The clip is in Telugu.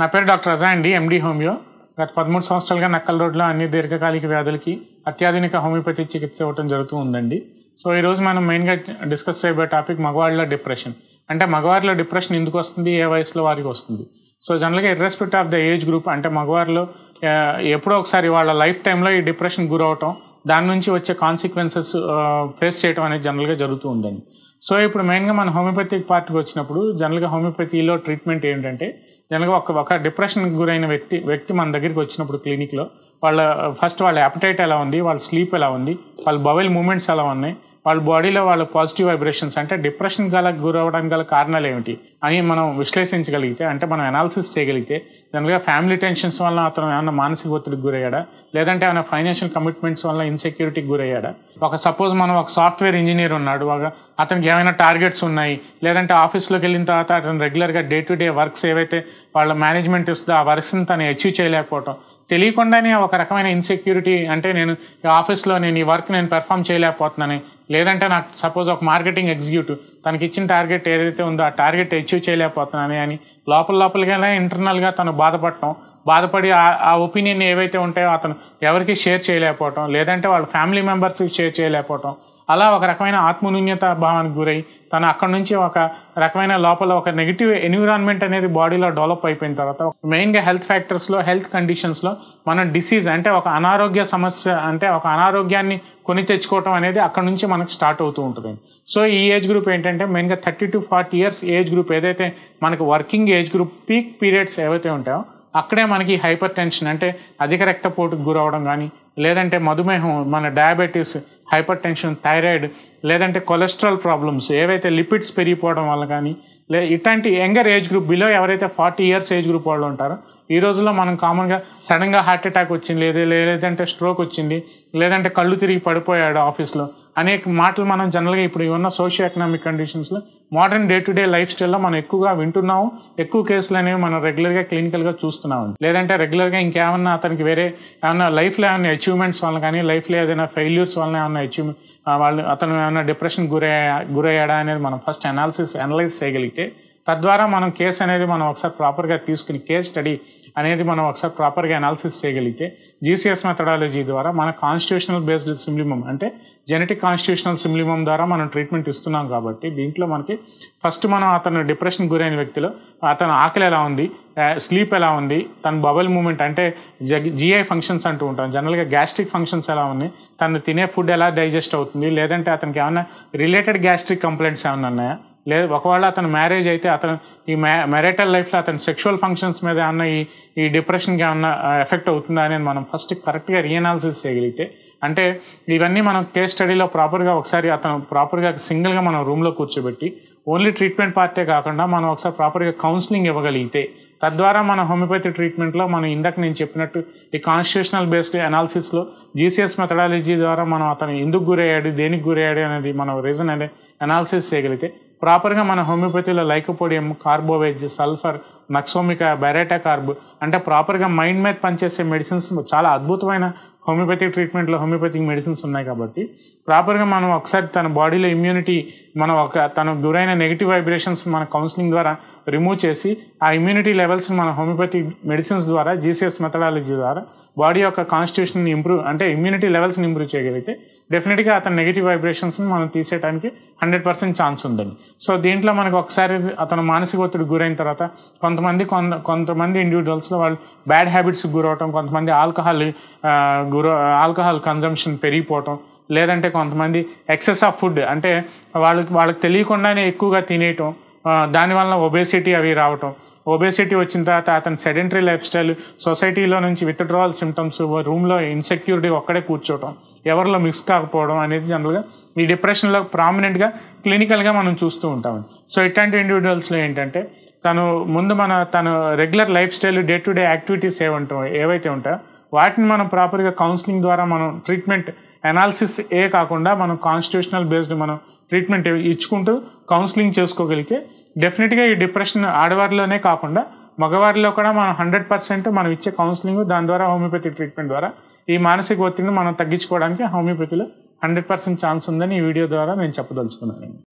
నా పేరు డాక్టర్ అజా అండి ఎండి హోమియో గత పదమూడు సంవత్సరాలుగా నక్కల రోడ్లో అన్ని దీర్ఘకాలిక వ్యాధులకి అత్యాధునిక హోమియోపతి చికిత్స ఇవ్వటం జరుగుతూ ఉందండి సో ఈరోజు మనం మెయిన్గా డిస్కస్ చేయబోయే టాపిక్ మగవాళ్ళలో డిప్రెషన్ అంటే మగవారిలో డిప్రెషన్ ఎందుకు వస్తుంది ఏ వయసులో వారికి వస్తుంది సో జనరల్గా irrespective of the age group అంటే మగవారిలో ఎప్పుడో ఒకసారి వాళ్ళ లైఫ్ టైంలో ఈ డిప్రెషన్ గురవటం దాని నుంచి వచ్చే కాన్సిక్వెన్సెస్ ఫేస్ చేయడం అనేది జనరల్గా జరుగుతూ ఉందండి సో ఇప్పుడు మెయిన్గా మన హోమియోపతి పార్టీకి వచ్చినప్పుడు జనరల్గా హోమియోపతిలో ట్రీట్మెంట్ ఏంటంటే జనరల్గా ఒక ఒక డిప్రెషన్కి గురైన వ్యక్తి వ్యక్తి మన దగ్గరికి వచ్చినప్పుడు క్లినిక్లో వాళ్ళ ఫస్ట్ వాళ్ళ అపటైట్ ఎలా ఉంది వాళ్ళ స్లీప్ ఎలా ఉంది వాళ్ళ బవెల్ మూమెంట్స్ ఎలా ఉన్నాయి వాళ్ళ బాడీలో వాళ్ళ పాజిటివ్ వైబ్రేషన్స్ అంటే డిప్రెషన్ గల గురవడానికి గల కారణాలు ఏమిటి అని మనం విశ్లేషించగలిగితే అంటే మనం అనాలిసిస్ చేయగలిగితే జనరల్గా ఫ్యామిలీ టెన్షన్స్ వల్ల అతను ఏమైనా మానసిక ఒత్తిడికి గురయ్యాడా లేదంటే ఏమైనా ఫైనాన్షియల్ కమిట్మెంట్స్ వల్ల ఇన్సెక్యూరిటీకి గురయ్యాడా ఒక సపోజ్ మనం ఒక సాఫ్ట్వేర్ ఇంజనీర్ ఉన్నాడు అతనికి ఏమైనా టార్గెట్స్ ఉన్నాయి లేదంటే ఆఫీస్లోకి వెళ్ళిన తర్వాత అతను రెగ్యులర్గా డే టు డే వర్క్స్ ఏవైతే వాళ్ళ మేనేజ్మెంట్ ఇస్తుందో ఆ వర్క్స్ని తను అచీవ్ చేయలేకపోవటం తెలియకుండానే ఒక రకమైన ఇన్సెక్యూరిటీ అంటే నేను ఆఫీస్లో నేను ఈ వర్క్ నేను పెర్ఫామ్ చేయలేకపోతున్నాను లేదంటే నాకు సపోజ్ ఒక మార్కెటింగ్ ఎగ్జిక్యూటివ్ తనకి ఇచ్చిన టార్గెట్ ఏదైతే ఉందో ఆ టార్గెట్ అచీవ్ చేయలేకపోతున్నాను అని లోపల లోపలిగానే ఇంటర్నల్గా తను బాధపడటం బాధపడి ఆ ఒపీనియన్ ఏవైతే ఉంటాయో అతను ఎవరికి షేర్ చేయలేకపోవటం లేదంటే వాళ్ళ ఫ్యామిలీ మెంబర్స్కి షేర్ చేయలేకపోవటం అలా ఒక రకమైన ఆత్మనూన్యత భావానికి గురై తను అక్కడి నుంచి ఒక రకమైన లోపల ఒక నెగిటివ్ ఎన్విరాన్మెంట్ అనేది బాడీలో డెవలప్ అయిపోయిన తర్వాత మెయిన్గా హెల్త్ ఫ్యాక్టర్స్లో హెల్త్ కండిషన్స్లో మనం డిసీజ్ అంటే ఒక అనారోగ్య సమస్య అంటే ఒక అనారోగ్యాన్ని కొని తెచ్చుకోవటం అనేది అక్కడ నుంచి మనకు స్టార్ట్ అవుతూ ఉంటుంది సో ఈ ఏజ్ గ్రూప్ ఏంటంటే మెయిన్గా thirty to forty years age group ఏదైతే మనకి working age group peak periods ఏవైతే ఉంటాయో అక్కడే మనకి హైపర్ టెన్షన్ అంటే అధిక రక్తపోటుకు గురవడం కానీ లేదంటే మధుమేహం మన డయాబెటీస్ హైపర్ టెన్షన్ థైరాయిడ్ లేదంటే కొలెస్ట్రాల్ ప్రాబ్లమ్స్ ఏవైతే లిపిడ్స్ పెరిగిపోవడం వల్ల కానీ లే ఇట్లాంటి యంగర్ ఏజ్ గ్రూప్ బిలో ఎవరైతే ఫార్టీ ఇయర్స్ ఏజ్ గ్రూప్ వాళ్ళు ఉంటారో ఈ రోజుల్లో మనం కామన్గా సడన్గా హార్ట్ అటాక్ వచ్చింది లేదు లేదంటే స్ట్రోక్ వచ్చింది లేదంటే కళ్ళు తిరిగి పడిపోయాడు ఆఫీస్లో అనేక మాటలు మనం జనరల్గా ఇప్పుడు ఉన్న సోషియో ఎకనామిక్ కండిషన్స్లో modern day to day life స్టైల్లో మనం ఎక్కువగా వింటున్నాము ఎక్కువ కేసులు అనేవి మనం రెగ్యులర్గా క్లినికల్గా చూస్తున్నాము లేదంటే రెగ్యులర్గా ఇంకేమన్నా అతనికి వేరే ఏమన్నా లైఫ్లో ఏమైనా అచీవ్ అచీవ్మెంట్స్ వల్ల కానీ లైఫ్లో ఏదైనా ఫెయిల్యూర్స్ వల్ల ఏమైనా అచీవ్మెంట్ వాళ్ళు అతను ఏమైనా డిప్రెషన్ గురయ్యా గురయ్యాడా అనేది మనం ఫస్ట్ అనాలిసిస్ అనలైజ్ చేయగలిగితే తద్వారా మనం కేసు అనేది మనం ఒకసారి ప్రాపర్గా తీసుకుని కేస్ స్టడీ అనేది మనం ఒకసారి ప్రాపర్గా అనాలిసిస్ చేయగలిగితే జీసీఎస్ మెథడాలజీ ద్వారా మన కాన్స్టిట్యూషనల్ బేస్డ్ సిమ్లిమం అంటే జెనెటిక్ కాన్స్టిట్యూషనల్ సిమ్లిమం ద్వారా మనం ట్రీట్మెంట్ ఇస్తున్నాం కాబట్టి దీంట్లో మనకి ఫస్ట్ మనం అతను డిప్రెషన్ గురైన వ్యక్తిలో అతను ఆకలి ఎలా ఉంది స్లీప్ ఎలా ఉంది తన బబల్ మూమెంట్ అంటే జిఐ ఫంక్షన్స్ అంటూ ఉంటాం జనరల్గా గ్యాస్ట్రిక్ ఫంక్షన్స్ ఎలా ఉన్నాయి తను తినే ఫుడ్ ఎలా డైజెస్ట్ అవుతుంది లేదంటే అతనికి ఏమైనా రిలేటెడ్ గ్యాస్ట్రిక్ కంప్లైంట్స్ ఏమైనా ఉన్నాయా లేదు ఒకవేళ అతను మ్యారేజ్ అయితే అతను ఈ మ్యా మ్యారేటల్ లైఫ్లో అతని సెక్షువల్ ఫంక్షన్స్ మీద ఏమన్నా ఈ ఈ డిప్రెషన్కి ఏమన్నా ఎఫెక్ట్ అవుతుందా అని మనం ఫస్ట్ కరెక్ట్గా రీఅనాలిసిస్ చేయగలిగితే అంటే ఇవన్నీ మనం కేస్ స్టడీలో ప్రాపర్గా ఒకసారి అతను ప్రాపర్గా సింగిల్గా మనం రూమ్లో కూర్చోబెట్టి ఓన్లీ ట్రీట్మెంట్ పార్టే కాకుండా మనం ఒకసారి ప్రాపర్గా కౌన్సిలింగ్ ఇవ్వగలిగితే తద్వారా మన హోమియోపతి ట్రీట్మెంట్లో మనం ఇందాక నేను చెప్పినట్టు ఈ కాన్స్టిట్యూషనల్ బేస్డ్ అనాలిసిస్లో జీసీఎస్ మెథడాలజీ ద్వారా మనం అతను ఎందుకు గురయ్యాడు దేనికి గురయ్యాడు అనేది మనం రీజన్ అనే అనాలిసిస్ చేయగలిగితే ప్రాపర్గా మన హోమియోపతిలో lycopodium carbo veg sulphur nux vomica baryta carb అంటే ప్రాపర్గా మైండ్ మీద పనిచేసే మెడిసిన్స్ చాలా అద్భుతమైన హోమియోపతిక్ ట్రీట్మెంట్లో హోమియోపతిక్ మెడిసిన్స్ ఉన్నాయి కాబట్టి ప్రాపర్గా మనం ఒకసారి తన బాడీలో ఇమ్యూనిటీ మనం ఒక తన గురైన నెగిటివ్ వైబ్రేషన్స్ మన కౌన్సిలింగ్ ద్వారా రిమూవ్ చేసి ఆ ఇమ్యూనిటీ లెవెల్స్ని మన హోమియోపతిక్ మెడిసిన్స్ ద్వారా జీసీఎస్ మెథడాలజీ ద్వారా బాడీ యొక్క కాన్స్టిట్యూషన్ ఇంప్రూవ్ అంటే ఇమ్యూనిటీ లెవెల్స్ని ఇంప్రూవ్ చేయగలిగితే డెఫినెట్గా అతను నెగిటివ్ వైబ్రేషన్స్ని మనం తీసేయడానికి హండ్రెడ్ పర్సెంట్ ఛాన్స్ ఉందండి సో దీంట్లో మనకు ఒకసారి అతను మానసిక ఒత్తిడి గురైన తర్వాత కొంతమంది కొంత కొంతమంది ఇండివిజువల్స్లో వాళ్ళు బ్యాడ్ హ్యాబిట్స్కి గురవటం కొంతమంది ఆల్కహాల్ గుర ఆల్కహాల్ కన్జంప్షన్ పెరిగిపోవటం లేదంటే కొంతమంది ఎక్సెస్ ఆఫ్ ఫుడ్ అంటే వాళ్ళకి వాళ్ళకి తెలియకుండానే ఎక్కువగా తినేయటం దానివల్ల ఒబేసిటీ అవి రావటం ఒబేసిటీ వచ్చిన తర్వాత అతని సెడెంటరీ లైఫ్ స్టైల్ సొసైటీలో నుంచి విత్డ్రావల్ సిమ్టమ్స్ రూమ్లో ఇన్సెక్యూరిటీ ఒక్కడే కూర్చోవటం ఎవరిలో మిక్స్ కాకపోవడం అనేది జనరల్గా ఈ డిప్రెషన్లో ప్రామినెంట్గా క్లినికల్గా మనం చూస్తూ ఉంటాం సో ఇట్లాంటి ఇండివిజువల్స్లో ఏంటంటే తను ముందు మన తను regular lifestyle day to day activities ఏమంటాం ఏవైతే ఉంటాయో వాటిని మనం ప్రాపర్గా కౌన్సిలింగ్ ద్వారా మనం ట్రీట్మెంట్ అనాలిసిస్ ఏ కాకుండా మనం కాన్స్టిట్యూషనల్ బేస్డ్ మనం ట్రీట్మెంట్ ఇచ్చుకుంటూ కౌన్సిలింగ్ చేసుకోగలిగితే డెఫినెట్గా ఈ డిప్రెషన్ ఆడవారిలోనే కాకుండా మగవారిలో కూడా మనం హండ్రెడ్ పర్సెంట్ మనం ఇచ్చే కౌన్సిలింగ్ దాని ద్వారా హోమియోపతి ట్రీట్మెంట్ ద్వారా ఈ మానసిక ఒత్తిడిని మనం తగ్గించుకోవడానికి హోమియోపతిలో హండ్రెడ్ పర్సెంట్ ఛాన్స్ ఉందని ఈ వీడియో ద్వారా నేను చెప్పదలుచుకున్నాను